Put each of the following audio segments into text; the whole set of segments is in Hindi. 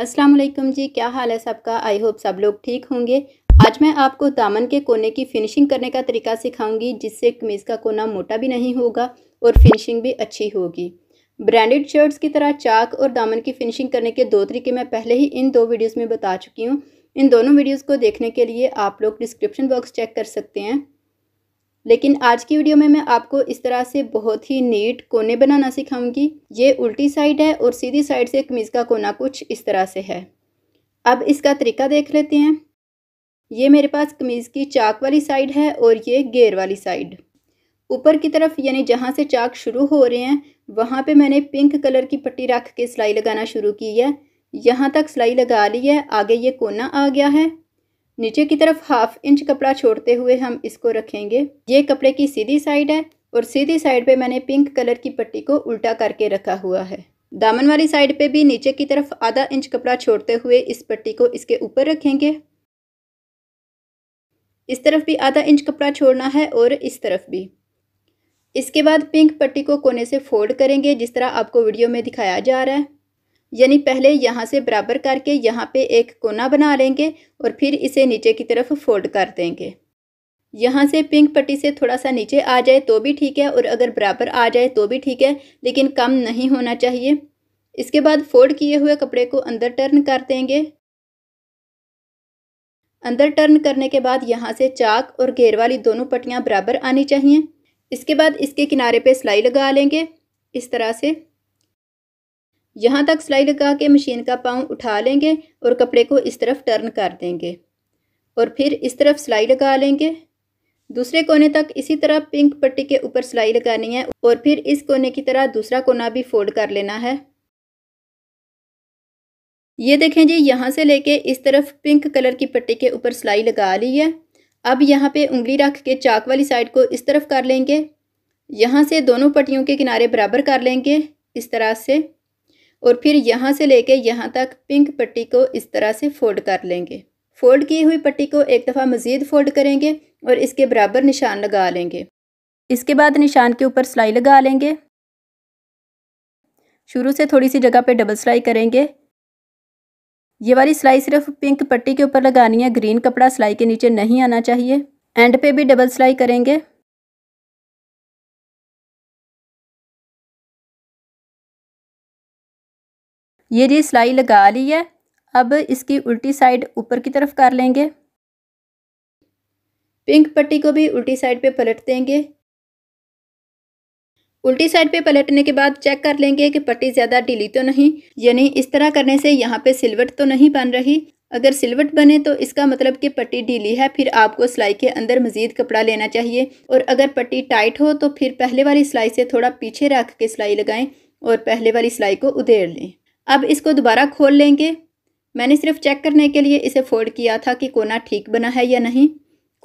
असलम जी क्या हाल है सबका आई होप सब लोग ठीक होंगे आज मैं आपको दामन के कोने की फिनिशिंग करने का तरीका सिखाऊंगी जिससे कमीज़ का कोना मोटा भी नहीं होगा और फिनिशिंग भी अच्छी होगी ब्रांडेड शर्ट्स की तरह चाक और दामन की फिनिशिंग करने के दो तरीके मैं पहले ही इन दो वीडियोस में बता चुकी हूँ इन दोनों वीडियोस को देखने के लिए आप लोग डिस्क्रिप्शन बॉक्स चेक कर सकते हैं लेकिन आज की वीडियो में मैं आपको इस तरह से बहुत ही नीट कोने बनाना सिखाऊंगी ये उल्टी साइड है और सीधी साइड से कमीज़ का कोना कुछ इस तरह से है अब इसका तरीका देख लेते हैं ये मेरे पास कमीज़ की चाक वाली साइड है और ये गेयर वाली साइड ऊपर की तरफ यानी जहाँ से चाक शुरू हो रहे हैं वहाँ पे मैंने पिंक कलर की पट्टी रख के सिलाई लगाना शुरू की है यहाँ तक सिलाई लगा ली है आगे ये कोना आ गया है नीचे की तरफ हाफ इंच कपड़ा छोड़ते हुए हम इसको रखेंगे ये कपड़े की सीधी साइड है और सीधी साइड पे मैंने पिंक कलर की पट्टी को उल्टा करके रखा हुआ है दामन वाली साइड पे भी नीचे की तरफ आधा इंच कपड़ा छोड़ते हुए इस पट्टी को इसके ऊपर रखेंगे इस तरफ भी आधा इंच कपड़ा छोड़ना है और इस तरफ भी इसके बाद पिंक पट्टी को कोने से फोल्ड करेंगे जिस तरह आपको वीडियो में दिखाया जा रहा है यानी पहले यहाँ से बराबर करके यहाँ पे एक कोना बना लेंगे और फिर इसे नीचे की तरफ फोल्ड कर देंगे यहाँ से पिंक पट्टी से थोड़ा सा नीचे आ जाए तो भी ठीक है और अगर बराबर आ जाए तो भी ठीक है लेकिन कम नहीं होना चाहिए इसके बाद फोल्ड किए हुए कपड़े को अंदर टर्न कर देंगे अंदर टर्न करने के बाद यहाँ से चाक और घेर वाली दोनों पट्टियाँ बराबर आनी चाहिए इसके बाद इसके किनारे पे सिलाई लगा लेंगे इस तरह से यहाँ तक सिलाई लगा के मशीन का पाँव उठा लेंगे और कपड़े को इस तरफ टर्न कर देंगे और फिर इस तरफ सिलाई लगा लेंगे दूसरे कोने तक इसी तरह पिंक पट्टी के ऊपर सिलाई लगानी है और फिर इस कोने की तरह दूसरा कोना भी फोल्ड कर लेना है ये देखें जी यहाँ से लेके इस तरफ पिंक कलर की पट्टी के ऊपर सिलाई लगा ली है अब यहाँ पे उंगली रख के चाक वाली साइड को इस तरफ कर लेंगे यहाँ से दोनों पट्टियों के किनारे बराबर कर लेंगे इस तरह से और फिर यहाँ से लेके यहाँ तक पिंक पट्टी को इस तरह से फोल्ड कर लेंगे फोल्ड की हुई पट्टी को एक दफ़ा मज़ीद फोल्ड करेंगे और इसके बराबर निशान लगा लेंगे इसके बाद निशान के ऊपर सिलाई लगा लेंगे शुरू से थोड़ी सी जगह पे डबल सिलाई करेंगे ये वाली सिलाई सिर्फ पिंक पट्टी के ऊपर लगानी है ग्रीन कपड़ा सिलाई के नीचे नहीं आना चाहिए एंड पे भी डबल सिलाई करेंगे ये जी सिलाई लगा ली है अब इसकी उल्टी साइड ऊपर की तरफ कर लेंगे पिंक पट्टी को भी उल्टी साइड पे पलट देंगे उल्टी साइड पे पलटने के बाद चेक कर लेंगे कि पट्टी ज़्यादा ढीली तो नहीं यानी इस तरह करने से यहाँ पे सिलवट तो नहीं बन रही अगर सिलवट बने तो इसका मतलब कि पट्टी ढीली है फिर आपको सिलाई के अंदर मज़ीद कपड़ा लेना चाहिए और अगर पट्टी टाइट हो तो फिर पहले वाली सिलाई से थोड़ा पीछे रख के सिलाई लगाएं और पहले वाली सिलाई को उधेड़ लें अब इसको दोबारा खोल लेंगे मैंने सिर्फ चेक करने के लिए इसे फोल्ड किया था कि कोना ठीक बना है या नहीं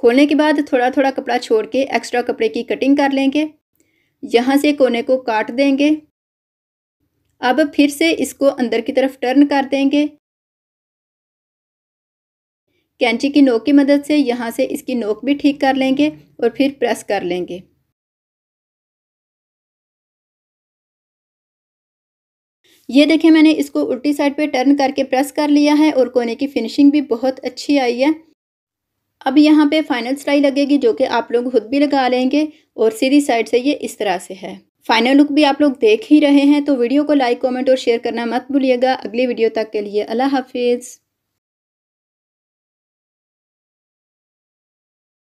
खोलने के बाद थोड़ा थोड़ा कपड़ा छोड़ के एक्स्ट्रा कपड़े की कटिंग कर लेंगे यहाँ से कोने को काट देंगे अब फिर से इसको अंदर की तरफ टर्न कर देंगे कैंची की नोक की मदद से यहाँ से इसकी नोक भी ठीक कर लेंगे और फिर प्रेस कर लेंगे ये देखें मैंने इसको उल्टी साइड पे टर्न करके प्रेस कर लिया है और कोने की फिनिशिंग भी बहुत अच्छी आई है अब यहाँ पे फाइनल सिलाई लगेगी जो कि आप लोग खुद भी लगा लेंगे और सीधी साइड से ये इस तरह से है फाइनल लुक भी आप लोग देख ही रहे हैं तो वीडियो को लाइक कॉमेंट और शेयर करना मत भूलिएगा अगली वीडियो तक के लिए अल्लाह हाफिज़